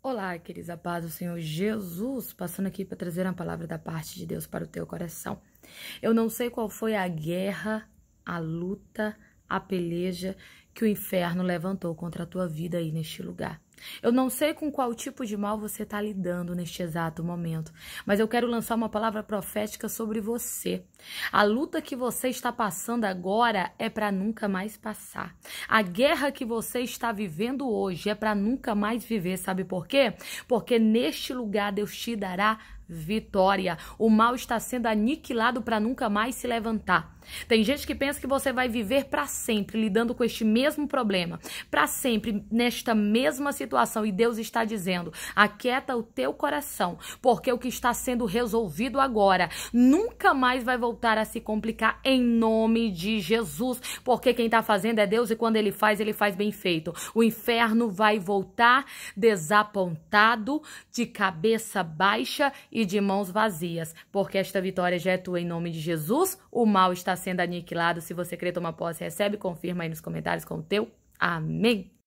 Olá, queridos, paz do Senhor Jesus, passando aqui para trazer uma palavra da parte de Deus para o teu coração. Eu não sei qual foi a guerra, a luta, a peleja que o inferno levantou contra a tua vida aí neste lugar. Eu não sei com qual tipo de mal você está lidando neste exato momento, mas eu quero lançar uma palavra profética sobre você. A luta que você está passando agora é para nunca mais passar. A guerra que você está vivendo hoje é para nunca mais viver, sabe por quê? Porque neste lugar Deus te dará vitória. O mal está sendo aniquilado para nunca mais se levantar. Tem gente que pensa que você vai viver para sempre lidando com este mesmo problema, para sempre nesta mesma situação, e Deus está dizendo: aquieta o teu coração, porque o que está sendo resolvido agora nunca mais vai voltar a se complicar em nome de Jesus, porque quem está fazendo é Deus e quando ele faz, ele faz bem feito. O inferno vai voltar desapontado, de cabeça baixa e de mãos vazias, porque esta vitória já é tua em nome de Jesus. O mal está sendo aniquilado. Se você crê, tomar posse, recebe, confirma aí nos comentários com o teu. Amém.